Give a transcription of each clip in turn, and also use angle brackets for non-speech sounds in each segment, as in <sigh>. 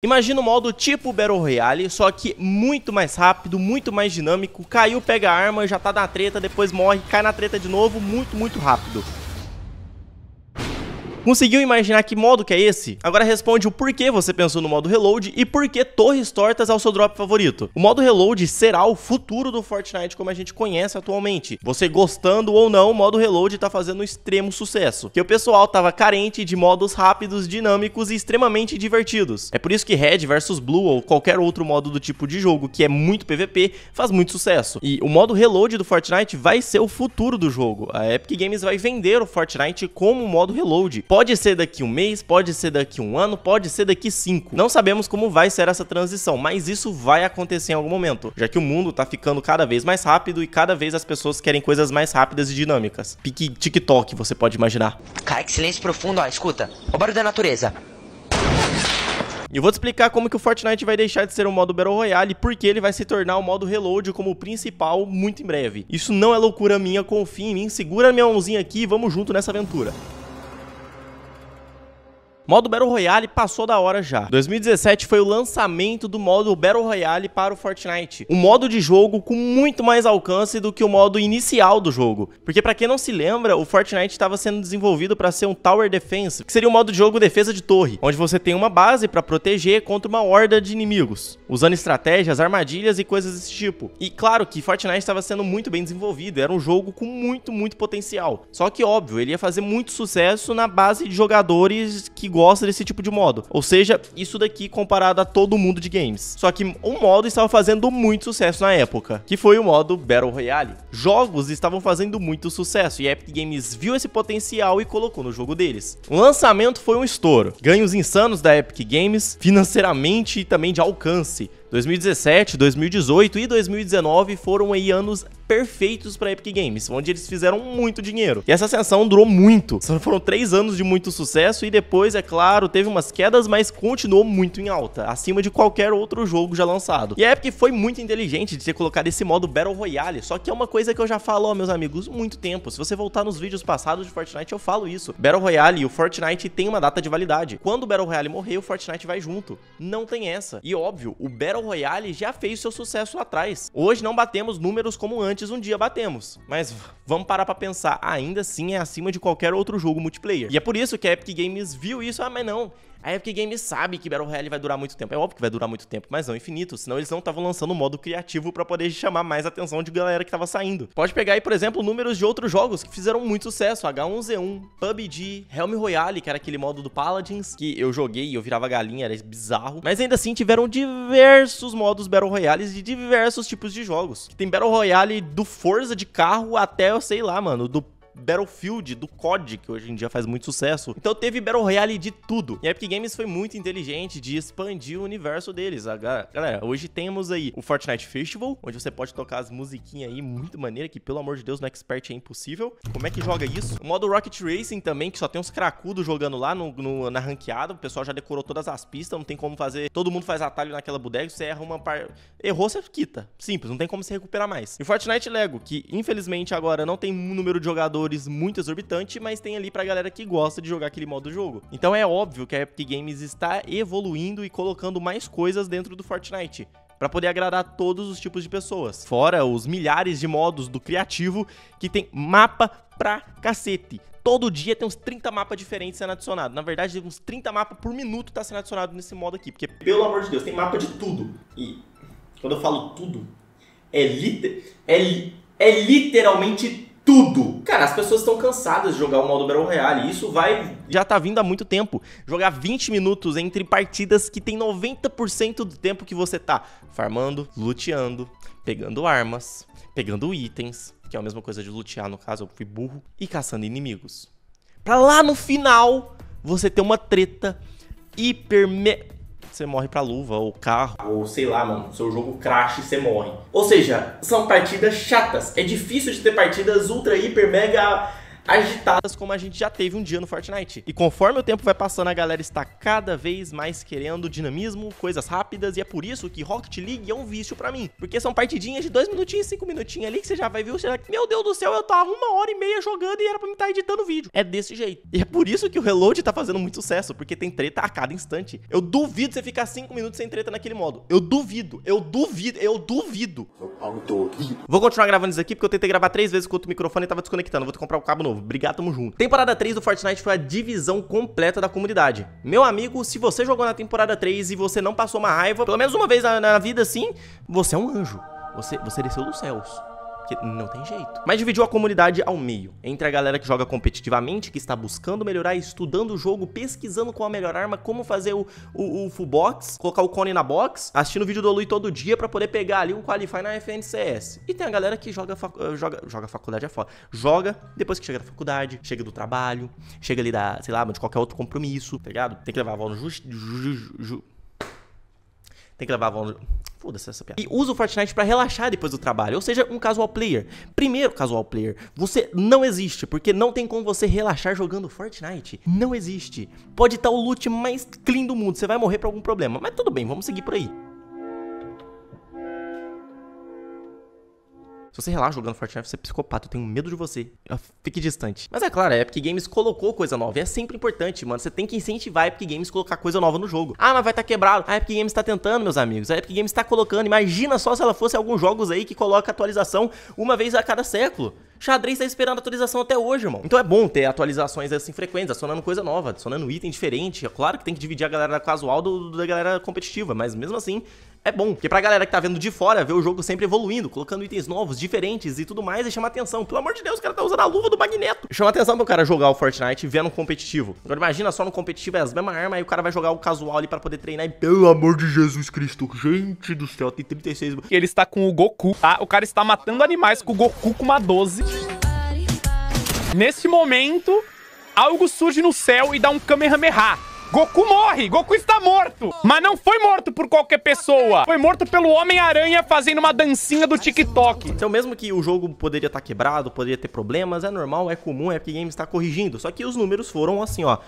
Imagina o modo tipo Battle Royale, só que muito mais rápido, muito mais dinâmico. Caiu, pega a arma, já tá na treta, depois morre, cai na treta de novo, muito, muito rápido. Conseguiu imaginar que modo que é esse? Agora responde o porquê você pensou no modo reload e por que torres tortas é o seu drop favorito. O modo reload será o futuro do Fortnite como a gente conhece atualmente. Você gostando ou não, o modo reload tá fazendo um extremo sucesso, que o pessoal tava carente de modos rápidos, dinâmicos e extremamente divertidos. É por isso que Red versus Blue ou qualquer outro modo do tipo de jogo que é muito PVP faz muito sucesso. E o modo reload do Fortnite vai ser o futuro do jogo. A Epic Games vai vender o Fortnite como modo reload. Pode Pode ser daqui um mês, pode ser daqui um ano, pode ser daqui cinco. Não sabemos como vai ser essa transição, mas isso vai acontecer em algum momento, já que o mundo tá ficando cada vez mais rápido e cada vez as pessoas querem coisas mais rápidas e dinâmicas. Pique TikTok, você pode imaginar. Cara, que silêncio profundo, ó, escuta. O barulho da natureza. E eu vou te explicar como que o Fortnite vai deixar de ser um modo Battle Royale e por que ele vai se tornar o um modo Reload como principal muito em breve. Isso não é loucura minha, confia em mim, segura minha mãozinha aqui e vamos junto nessa aventura. Modo Battle Royale passou da hora já. 2017 foi o lançamento do modo Battle Royale para o Fortnite. Um modo de jogo com muito mais alcance do que o modo inicial do jogo. Porque para quem não se lembra, o Fortnite estava sendo desenvolvido para ser um Tower Defense, que seria um modo de jogo defesa de torre, onde você tem uma base para proteger contra uma horda de inimigos, usando estratégias, armadilhas e coisas desse tipo. E claro que Fortnite estava sendo muito bem desenvolvido, era um jogo com muito, muito potencial. Só que óbvio, ele ia fazer muito sucesso na base de jogadores que gosta desse tipo de modo. Ou seja, isso daqui comparado a todo mundo de games. Só que um modo estava fazendo muito sucesso na época, que foi o modo Battle Royale. Jogos estavam fazendo muito sucesso e a Epic Games viu esse potencial e colocou no jogo deles. O lançamento foi um estouro. Ganhos insanos da Epic Games, financeiramente e também de alcance. 2017, 2018 e 2019 foram aí anos perfeitos para Epic Games, onde eles fizeram muito dinheiro. E essa ascensão durou muito. Foram três anos de muito sucesso e depois, é claro, teve umas quedas, mas continuou muito em alta, acima de qualquer outro jogo já lançado. E a Epic foi muito inteligente de ter colocado esse modo Battle Royale, só que é uma coisa que eu já falo, ó, meus amigos, muito tempo. Se você voltar nos vídeos passados de Fortnite, eu falo isso. Battle Royale e o Fortnite tem uma data de validade. Quando o Battle Royale morrer, o Fortnite vai junto. Não tem essa. E óbvio, o Battle Royale já fez seu sucesso lá atrás. Hoje não batemos números como antes, um dia batemos. Mas vamos parar para pensar, ainda assim é acima de qualquer outro jogo multiplayer. E é por isso que a Epic Games viu isso, ah, mas não, a é Epic Games sabe que Battle Royale vai durar muito tempo. É óbvio que vai durar muito tempo, mas não infinito, senão eles não estavam lançando um modo criativo para poder chamar mais atenção de galera que tava saindo. Pode pegar aí, por exemplo, números de outros jogos que fizeram muito sucesso, H1Z1, PUBG, Helm Royale, que era aquele modo do Paladins, que eu joguei e eu virava galinha, era bizarro. Mas ainda assim tiveram diversos modos Battle Royale de diversos tipos de jogos. Tem Battle Royale do Forza de carro até, eu sei lá, mano, do Battlefield, do COD, que hoje em dia faz muito sucesso. Então teve Battle Royale de tudo. E a Epic Games foi muito inteligente de expandir o universo deles. galera, hoje temos aí o Fortnite Festival, onde você pode tocar as musiquinhas aí muito maneira, que pelo amor de Deus no é Expert é impossível. Como é que joga isso? O modo Rocket Racing também, que só tem uns cracudos jogando lá no, no, na ranqueada. O pessoal já decorou todas as pistas, não tem como fazer. Todo mundo faz atalho naquela bodega, você erra uma parte. Errou, você quita. Simples, não tem como se recuperar mais. E o Fortnite Lego, que infelizmente agora não tem um número de jogadores valores muito exorbitantes, mas tem ali pra galera que gosta de jogar aquele modo jogo. Então é óbvio que a Epic Games está evoluindo e colocando mais coisas dentro do Fortnite para poder agradar todos os tipos de pessoas. Fora os milhares de modos do criativo que tem mapa pra cacete. Todo dia tem uns 30 mapas diferentes sendo adicionados. Na verdade, uns 30 mapas por minuto tá sendo adicionado nesse modo aqui. Porque, pelo amor de Deus, tem mapa de tudo. E quando eu falo tudo, é, liter é, li é literalmente tudo. Cara, as pessoas estão cansadas de jogar o modo Battle Royale. Isso vai. Já tá vindo há muito tempo. Jogar 20 minutos entre partidas que tem 90% do tempo que você tá farmando, luteando, pegando armas, pegando itens, que é a mesma coisa de lutear, no caso, eu fui burro, e caçando inimigos. Pra lá no final você ter uma treta hiper você morre pra luva, ou carro. Ou sei lá, mano, seu jogo crash e você morre. Ou seja, são partidas chatas. É difícil de ter partidas ultra, hiper, mega agitadas como a gente já teve um dia no Fortnite. E conforme o tempo vai passando, a galera está cada vez mais querendo dinamismo, coisas rápidas, e é por isso que Rocket League é um vício para mim. Porque são partidinhas de dois minutinhos, cinco minutinhos ali que você já vai ver, você vai... meu Deus do céu, eu tava uma hora e meia jogando e era pra me estar tá editando vídeo. É desse jeito. E é por isso que o Reload tá fazendo muito sucesso, porque tem treta a cada instante. Eu duvido você ficar cinco minutos sem treta naquele modo. Eu duvido, eu duvido, eu duvido. Eu duvido. Vou continuar gravando isso aqui porque eu tentei gravar três vezes com o outro microfone e tava desconectando. Vou ter que comprar o um cabo novo. Obrigado, tamo junto. Temporada 3 do Fortnite foi a divisão completa da comunidade. Meu amigo, se você jogou na temporada 3 e você não passou uma raiva, pelo menos uma vez na, na vida assim, você é um anjo. Você, você desceu dos céus não tem jeito. Mas dividiu a comunidade ao meio, entre a galera que joga competitivamente, que está buscando melhorar, estudando o jogo, pesquisando qual a melhor arma, como fazer o, o, o full box, colocar o cone na box, assistindo o vídeo do Lui todo dia para poder pegar ali um qualify na FNCS. E tem a galera que joga, eh, joga, joga faculdade é foda. Joga depois que chega da faculdade, chega do trabalho, chega ali da, sei lá, de qualquer outro compromisso, tá ligado? Tem que levar a avó no Ju, ju, ju, tem que levar a avó no... Foda-se essa piada. E usa o Fortnite para relaxar depois do trabalho, ou seja, um casual player. Primeiro casual player, você não existe, porque não tem como você relaxar jogando Fortnite. Não existe. Pode estar o loot mais clean do mundo, você vai morrer por algum problema, mas tudo bem, vamos seguir por aí. Se você relaxa jogando Fortnite, você é psicopata. Eu tenho medo de você. Ah, fique distante. Mas é claro, a Epic Games colocou coisa nova. E é sempre importante, mano. Você tem que incentivar a Epic Games a colocar coisa nova no jogo. Ah, mas vai estar tá quebrado. A Epic Games tá tentando, meus amigos. A Epic Games tá colocando. Imagina só se ela fosse alguns jogos aí que coloca atualização uma vez a cada século. Xadrez tá esperando atualização até hoje, irmão. Então é bom ter atualizações assim frequentes, adicionando coisa nova, adicionando item diferente. É claro que tem que dividir a galera casual do, do da galera competitiva, mas mesmo assim, é bom, porque pra galera que tá vendo de fora, ver o jogo sempre evoluindo, colocando itens novos, diferentes e tudo mais, e chama atenção. Pelo amor de Deus, o cara tá usando a luva do Magneto. Chama atenção pro cara jogar o Fortnite vendo ver competitivo. Agora imagina só no competitivo é as mesmas armas, aí o cara vai jogar o casual ali pra poder treinar e, pelo amor de Jesus Cristo, gente do céu, tem 36... Ele está com o Goku, tá? O cara está matando animais com o Goku com uma 12. Nesse momento, algo surge no céu e dá um Kamehameha. Goku morre! Goku está morto! Mas não foi morto por qualquer pessoa. Foi morto pelo Homem-Aranha fazendo uma dancinha do TikTok. Então, mesmo que o jogo poderia estar tá quebrado, poderia ter problemas, é normal, é comum, a é Epic Games está corrigindo. Só que os números foram assim, ó.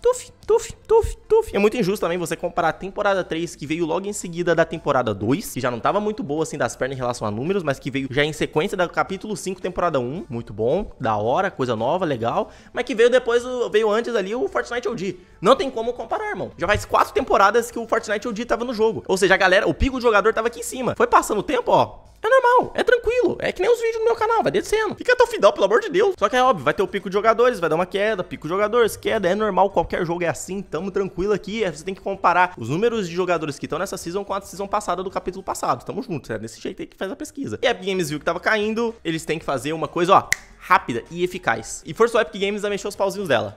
Tuf, tuf, tuf, tuf. É muito injusto também você comparar a temporada 3, que veio logo em seguida da temporada 2, que já não tava muito boa, assim, das pernas em relação a números, mas que veio já em sequência do capítulo 5, temporada 1. Muito bom, da hora, coisa nova, legal. Mas que veio depois, veio antes ali o Fortnite OG. Não tem como comparar, irmão. Já faz quatro temporadas que o Fortnite OG tava no jogo. Ou seja, a galera, o pico do jogador tava aqui em cima. Foi passando o tempo, ó. É normal, é tranquilo. É que nem os vídeos no meu canal, vai descendo. Fica até o final, pelo amor de Deus. Só que é óbvio, vai ter o pico de jogadores, vai dar uma queda, pico de jogadores, queda. É normal, qualquer jogo é assim, tamo tranquilo aqui. É, você tem que comparar os números de jogadores que estão nessa season com a season passada do capítulo passado. Tamo junto, é desse jeito aí que faz a pesquisa. E a Epic Games viu que tava caindo, eles têm que fazer uma coisa, ó, rápida e eficaz. E força o Epic Games a mexer os pauzinhos dela.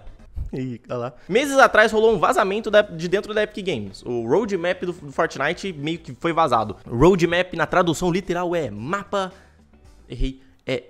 <laughs> Tá lá. Meses atrás rolou um vazamento da, de dentro da Epic Games. O roadmap do, do Fortnite meio que foi vazado. Roadmap na tradução literal é mapa. Errei. É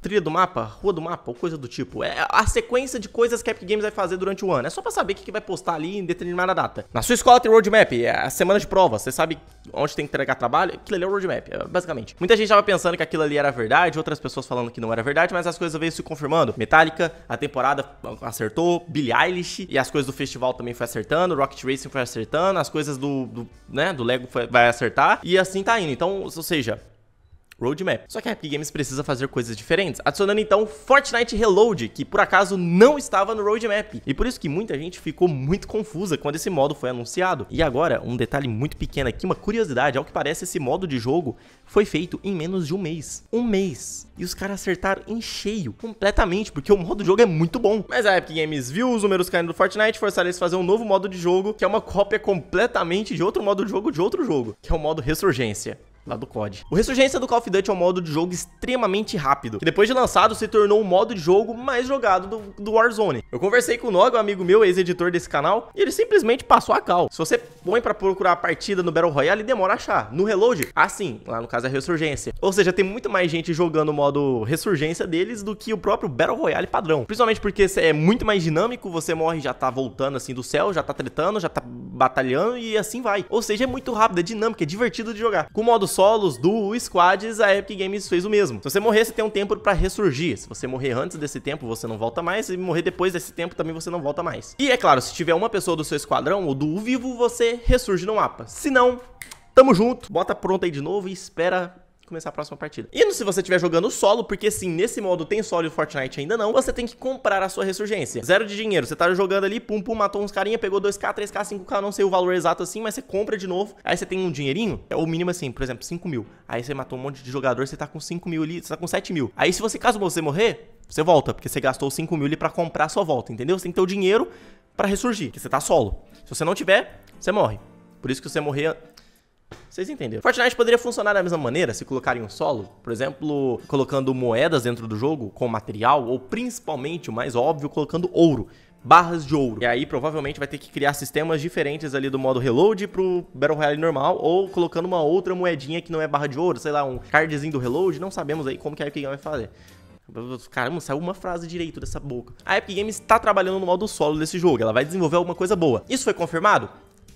trilha do mapa, rua do mapa, ou coisa do tipo. É a sequência de coisas que a Epic Games vai fazer durante o ano. É só pra saber o que vai postar ali em determinada data. Na sua escola tem roadmap, é a semana de prova. Você sabe onde tem que entregar trabalho. Aquilo ali é o roadmap, é, basicamente. Muita gente tava pensando que aquilo ali era verdade, outras pessoas falando que não era verdade, mas as coisas veio se confirmando. Metallica, a temporada acertou, Billie Eilish, e as coisas do festival também foi acertando, Rocket Racing foi acertando, as coisas do, do né, do Lego foi, vai acertar, e assim tá indo. Então, ou seja, roadmap. Só que a Epic Games precisa fazer coisas diferentes, adicionando então Fortnite Reload, que por acaso não estava no roadmap. E por isso que muita gente ficou muito confusa quando esse modo foi anunciado. E agora, um detalhe muito pequeno aqui, uma curiosidade, ao que parece esse modo de jogo foi feito em menos de um mês. Um mês. E os caras acertaram em cheio, completamente, porque o modo de jogo é muito bom. Mas a Epic Games viu os números caindo do Fortnite, forçaram eles a fazer um novo modo de jogo, que é uma cópia completamente de outro modo de jogo de outro jogo, que é o modo Ressurgência lá do COD. O Ressurgência do Call of Duty é um modo de jogo extremamente rápido, que depois de lançado se tornou o um modo de jogo mais jogado do, do Warzone. Eu conversei com o Nog, um amigo meu, ex-editor desse canal, e ele simplesmente passou a cal. Se você põe pra procurar a partida no Battle Royale, demora a achar. No Reload, assim, lá no caso é Ressurgência. Ou seja, tem muito mais gente jogando o modo Ressurgência deles do que o próprio Battle Royale padrão. Principalmente porque é muito mais dinâmico, você morre e já tá voltando assim do céu, já tá tretando, já tá batalhando e assim vai. Ou seja, é muito rápido, é dinâmico, é divertido de jogar. Com o modo solos, duo, squads, a Epic Games fez o mesmo. Se você morrer, você tem um tempo para ressurgir. Se você morrer antes desse tempo, você não volta mais. Se morrer depois desse tempo, também você não volta mais. E é claro, se tiver uma pessoa do seu esquadrão ou duo vivo, você ressurge no mapa. Se não, tamo junto, bota pronto aí de novo e espera começar a próxima partida. E se você estiver jogando solo, porque sim, nesse modo tem solo e Fortnite ainda não, você tem que comprar a sua ressurgência. Zero de dinheiro, você tá jogando ali, pum, pum, matou uns carinha, pegou 2k, 3k, 5k, não sei o valor exato assim, mas você compra de novo, aí você tem um dinheirinho, é o mínimo assim, por exemplo, 5 mil. Aí você matou um monte de jogador, você tá com 5 mil ali, você tá com 7 mil. Aí se você, caso você morrer, você volta, porque você gastou 5 mil ali pra comprar a sua volta, entendeu? Você tem que ter o dinheiro pra ressurgir, porque você tá solo. Se você não tiver, você morre. Por isso que você morrer vocês entenderam. Fortnite poderia funcionar da mesma maneira se colocarem um solo, por exemplo, colocando moedas dentro do jogo com material, ou principalmente, o mais óbvio, colocando ouro barras de ouro. E aí provavelmente vai ter que criar sistemas diferentes ali do modo reload pro Battle Royale normal ou colocando uma outra moedinha que não é barra de ouro, sei lá, um cardzinho do reload, não sabemos aí como que a Epic Games vai fazer. Caramba, saiu uma frase direito dessa boca. A Epic Games está trabalhando no modo solo desse jogo, ela vai desenvolver alguma coisa boa. Isso foi confirmado?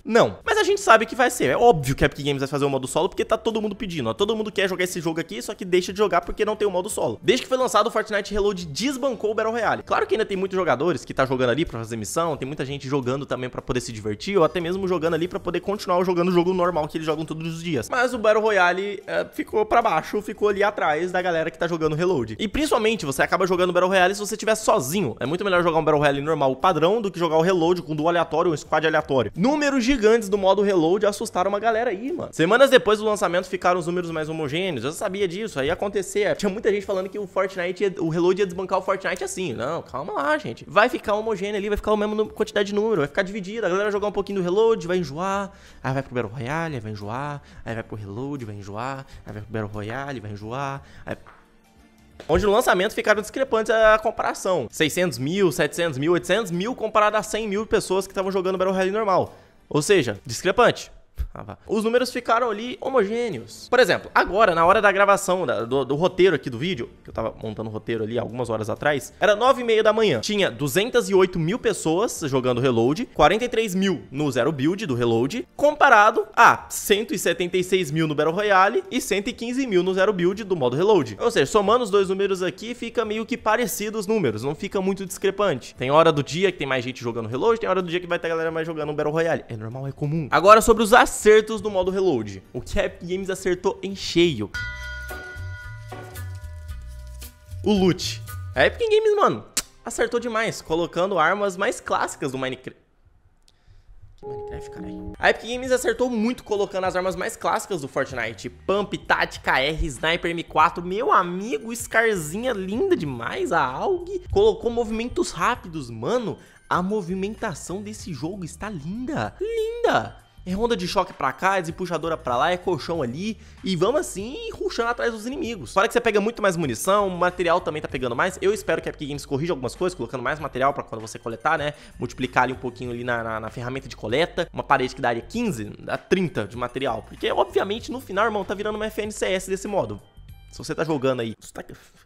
Não. Mas a gente sabe que vai ser. É óbvio que a Epic Games vai fazer o um modo solo porque tá todo mundo pedindo. Ó. Todo mundo quer jogar esse jogo aqui, só que deixa de jogar porque não tem o um modo solo. Desde que foi lançado, o Fortnite Reload desbancou o Battle Royale. Claro que ainda tem muitos jogadores que tá jogando ali pra fazer missão, tem muita gente jogando também pra poder se divertir, ou até mesmo jogando ali pra poder continuar jogando o jogo normal que eles jogam todos os dias. Mas o Battle Royale é, ficou pra baixo, ficou ali atrás da galera que tá jogando Reload. E principalmente, você acaba jogando Battle Royale se você estiver sozinho. É muito melhor jogar um Battle Royale normal padrão do que jogar o Reload com do aleatório, um squad aleatório. Números de gigantes do modo reload assustaram uma galera aí, mano. Semanas depois do lançamento ficaram os números mais homogêneos, eu já sabia disso, aí ia acontecer. Tinha muita gente falando que o Fortnite, ia, o reload ia desbancar o Fortnite assim. Não, calma lá, gente. Vai ficar homogêneo ali, vai ficar a mesma quantidade de número, vai ficar dividido. A galera vai jogar um pouquinho do reload, vai enjoar, aí vai pro Battle Royale, vai enjoar, aí vai pro reload, vai enjoar, aí vai pro Battle Royale, vai enjoar, aí onde no lançamento ficaram discrepantes a comparação. 600 mil, 700 mil, 800 mil comparado a 100 mil pessoas que estavam jogando Battle Royale normal. Ou seja, discrepante. Ah, os números ficaram ali homogêneos. Por exemplo, agora, na hora da gravação da, do, do, roteiro aqui do vídeo, que eu tava montando o roteiro ali algumas horas atrás, era 9 e meia da manhã. Tinha 208 mil pessoas jogando Reload, 43 mil no Zero Build do Reload, comparado a 176 mil no Battle Royale e 115 mil no Zero Build do modo Reload. Ou seja, somando os dois números aqui, fica meio que parecido os números, não fica muito discrepante. Tem hora do dia que tem mais gente jogando Reload, tem hora do dia que vai ter a galera mais jogando Battle Royale. É normal, é comum. Agora sobre os acertos no modo reload, o que a Epic Games acertou em cheio. O loot. A Epic Games, mano, acertou demais, colocando armas mais clássicas do Minecraft. Minecraft, caralho. A Epic Games acertou muito colocando as armas mais clássicas do Fortnite. Pump, Tática, R, Sniper, M4, meu amigo, Scarzinha linda demais, a AUG. Colocou movimentos rápidos, mano. A movimentação desse jogo está linda, linda. É onda de choque pra cá, é puxadora pra lá, é colchão ali. E vamos assim, ruxando atrás dos inimigos. Fora que você pega muito mais munição, o material também tá pegando mais. Eu espero que a Epic Games corrija algumas coisas, colocando mais material pra quando você coletar, né? Multiplicar ali um pouquinho ali na, na, na ferramenta de coleta. Uma parede que daria 15, dá 30 de material. Porque, obviamente, no final, irmão, tá virando uma FNCS desse modo. Se você tá jogando aí, você tá.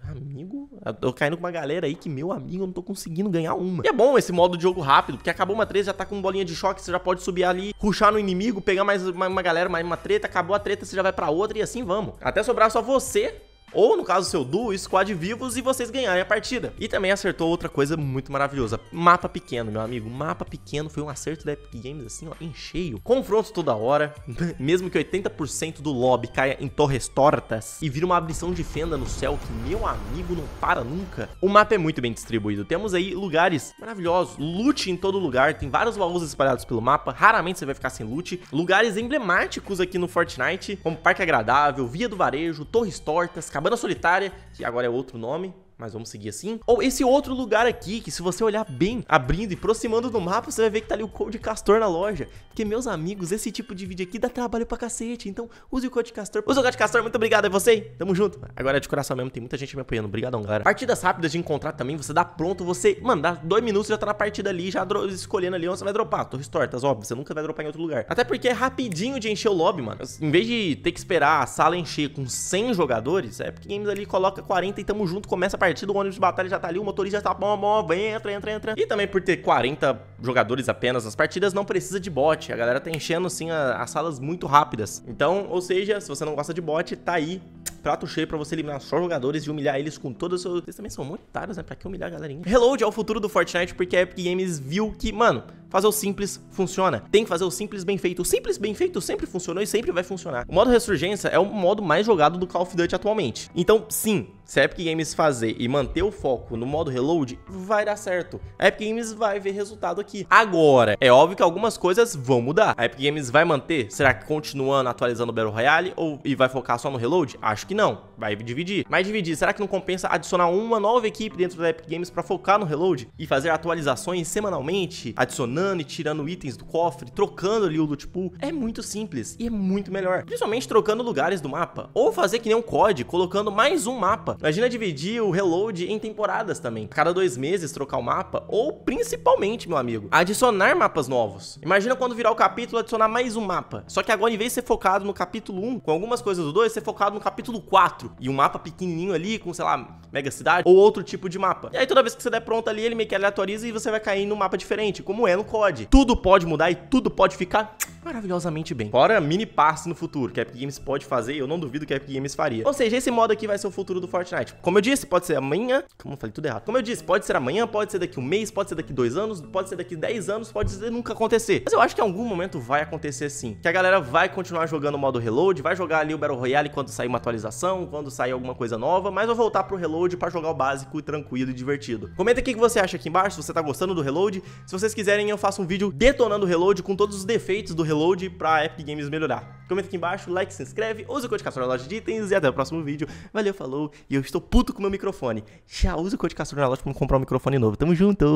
Amigo? Eu tô caindo com uma galera aí que, meu amigo, eu não tô conseguindo ganhar uma. E é bom esse modo de jogo rápido, porque acabou uma treta, já tá com bolinha de choque, você já pode subir ali, ruxar no inimigo, pegar mais uma, uma galera, mais uma treta, acabou a treta, você já vai pra outra e assim vamos. Até sobrar só você ou no caso seu duo, squad vivos e vocês ganharem a partida. E também acertou outra coisa muito maravilhosa, mapa pequeno, meu amigo. Mapa pequeno foi um acerto da Epic Games assim, ó, em cheio. Confronto toda hora, <laughs> mesmo que 80% do lobby caia em torres tortas e vira uma abrição de fenda no céu que meu amigo não para nunca. O mapa é muito bem distribuído. Temos aí lugares maravilhosos, loot em todo lugar, tem vários baús espalhados pelo mapa, raramente você vai ficar sem loot. Lugares emblemáticos aqui no Fortnite, como Parque Agradável, Via do Varejo, Torres Tortas, Cabana Solitária, que agora é outro nome, mas vamos seguir assim. Ou esse outro lugar aqui, que se você olhar bem, abrindo e aproximando do mapa, você vai ver que tá ali o Code Castor na loja. Porque, meus amigos, esse tipo de vídeo aqui dá trabalho pra cacete, então use o Code Castor. Use o Code Castor, muito obrigado, é você, tamo junto. Agora é de coração mesmo, tem muita gente me apoiando, obrigadão, galera. Partidas rápidas de encontrar também, você dá pronto, você, mano, dá dois minutos, já tá na partida ali, já escolhendo ali onde você vai dropar. Torres tortas, óbvio, você nunca vai dropar em outro lugar. Até porque é rapidinho de encher o lobby, mano. Assim, em vez de ter que esperar a sala encher com 100 jogadores, é porque Games ali coloca 40 e tamo junto, começa a partida partida, o ônibus de batalha já tá ali, o motorista tá bom, bom, vem, entra, entra, entra. E também por ter 40 jogadores apenas nas partidas, não precisa de bot. A galera tá enchendo, assim, as salas muito rápidas. Então, ou seja, se você não gosta de bot, tá aí prato cheio pra você eliminar só jogadores e humilhar eles com todas as suas... Vocês também são muito otários, né? Pra que humilhar a galerinha? Reload é o futuro do Fortnite, porque a Epic Games viu que, mano, fazer o simples funciona. Tem que fazer o simples bem feito. O simples bem feito sempre funcionou e sempre vai funcionar. O modo ressurgência é o modo mais jogado do Call of Duty atualmente. Então, sim, se a Epic Games fazer e manter o foco no modo reload, vai dar certo. A Epic Games vai ver resultado aqui. Agora, é óbvio que algumas coisas vão mudar. A Epic Games vai manter? Será que continuando atualizando o Battle Royale ou e vai focar só no reload? Acho que não vai dividir. Mas dividir, será que não compensa adicionar uma nova equipe dentro da Epic Games para focar no reload e fazer atualizações semanalmente, adicionando e tirando itens do cofre, trocando ali o loot pool? É muito simples e é muito melhor, principalmente trocando lugares do mapa. Ou fazer que nem um COD, colocando mais um mapa. Imagina dividir o reload em temporadas também, cada dois meses trocar o mapa, ou principalmente, meu amigo, adicionar mapas novos. Imagina quando virar o capítulo adicionar mais um mapa, só que agora em vez de ser focado no capítulo 1, com algumas coisas do 2, ser focado no capítulo 4, 4 e um mapa pequenininho ali com, sei lá, mega cidade ou outro tipo de mapa. E aí toda vez que você der pronto ali, ele meio que aleatoriza e você vai cair num mapa diferente, como é no COD. Tudo pode mudar e tudo pode ficar maravilhosamente bem. Fora mini passe no futuro, que a Epic Games pode fazer eu não duvido que a Epic Games faria. Ou seja, esse modo aqui vai ser o futuro do Fortnite. Como eu disse, pode ser amanhã. Como eu falei tudo errado. Como eu disse, pode ser amanhã, pode ser daqui um mês, pode ser daqui dois anos, pode ser daqui dez anos, pode ser nunca acontecer. Mas eu acho que em algum momento vai acontecer sim. Que a galera vai continuar jogando o modo reload, vai jogar ali o Battle Royale quando sair uma atualização, quando sair alguma coisa nova, mas vou voltar pro Reload para jogar o básico tranquilo e divertido. Comenta aqui o que você acha aqui embaixo, se você tá gostando do Reload. Se vocês quiserem, eu faço um vídeo detonando o Reload com todos os defeitos do Reload pra Epic Games melhorar. Comenta aqui embaixo, like, se inscreve, usa o code Castor na loja de itens e até o próximo vídeo. Valeu, falou, e eu estou puto com o meu microfone. Já usa o code Castor na loja pra comprar um microfone novo. Tamo junto!